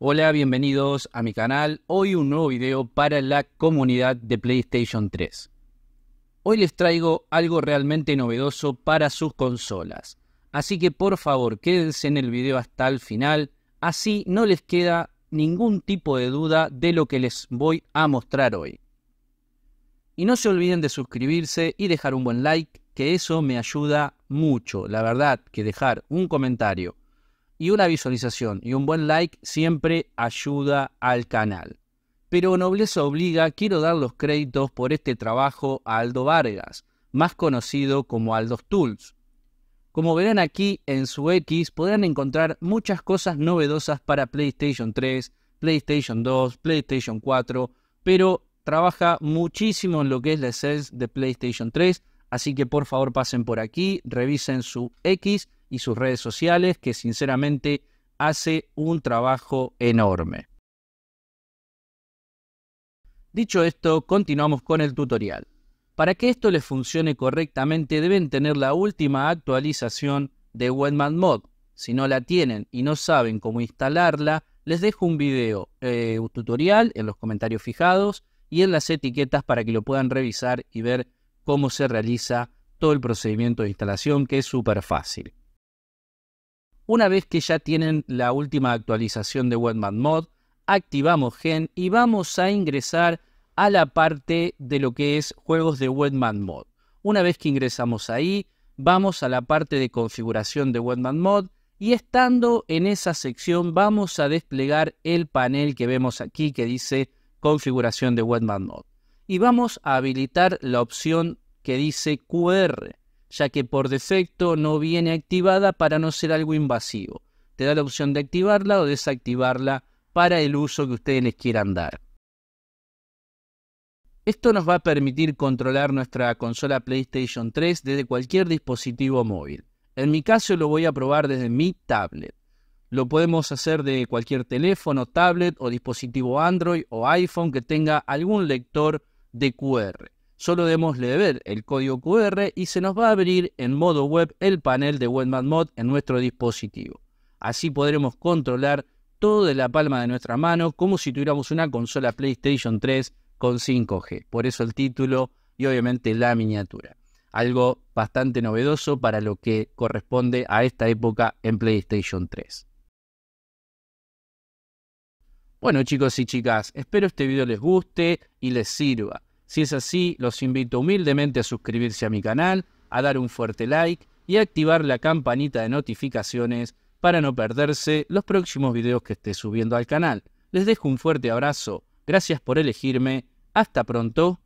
Hola, bienvenidos a mi canal. Hoy un nuevo video para la comunidad de PlayStation 3. Hoy les traigo algo realmente novedoso para sus consolas. Así que por favor quédense en el video hasta el final, así no les queda ningún tipo de duda de lo que les voy a mostrar hoy. Y no se olviden de suscribirse y dejar un buen like, que eso me ayuda mucho. La verdad que dejar un comentario y una visualización y un buen like siempre ayuda al canal. Pero Nobleza Obliga quiero dar los créditos por este trabajo a Aldo Vargas, más conocido como Aldo Tools. Como verán aquí en su X podrán encontrar muchas cosas novedosas para PlayStation 3, PlayStation 2, PlayStation 4, pero trabaja muchísimo en lo que es la esencia de PlayStation 3, así que por favor pasen por aquí, revisen su X y sus redes sociales, que sinceramente hace un trabajo enorme. Dicho esto, continuamos con el tutorial. Para que esto les funcione correctamente deben tener la última actualización de Webman Mod. Si no la tienen y no saben cómo instalarla, les dejo un video eh, tutorial en los comentarios fijados y en las etiquetas para que lo puedan revisar y ver cómo se realiza todo el procedimiento de instalación que es súper fácil. Una vez que ya tienen la última actualización de Webman Mod, activamos Gen y vamos a ingresar a la parte de lo que es juegos de Webman Mod. Una vez que ingresamos ahí, vamos a la parte de configuración de Webman Mod y estando en esa sección vamos a desplegar el panel que vemos aquí que dice configuración de Webman Mod. Y vamos a habilitar la opción que dice QR ya que por defecto no viene activada para no ser algo invasivo. Te da la opción de activarla o desactivarla para el uso que ustedes les quieran dar. Esto nos va a permitir controlar nuestra consola PlayStation 3 desde cualquier dispositivo móvil. En mi caso lo voy a probar desde mi tablet. Lo podemos hacer de cualquier teléfono, tablet o dispositivo Android o iPhone que tenga algún lector de QR. Solo debemos leer el código QR y se nos va a abrir en modo web el panel de Webman Mod en nuestro dispositivo. Así podremos controlar todo de la palma de nuestra mano como si tuviéramos una consola PlayStation 3 con 5G. Por eso el título y obviamente la miniatura. Algo bastante novedoso para lo que corresponde a esta época en PlayStation 3. Bueno chicos y chicas, espero este video les guste y les sirva. Si es así, los invito humildemente a suscribirse a mi canal, a dar un fuerte like y a activar la campanita de notificaciones para no perderse los próximos videos que esté subiendo al canal. Les dejo un fuerte abrazo, gracias por elegirme, hasta pronto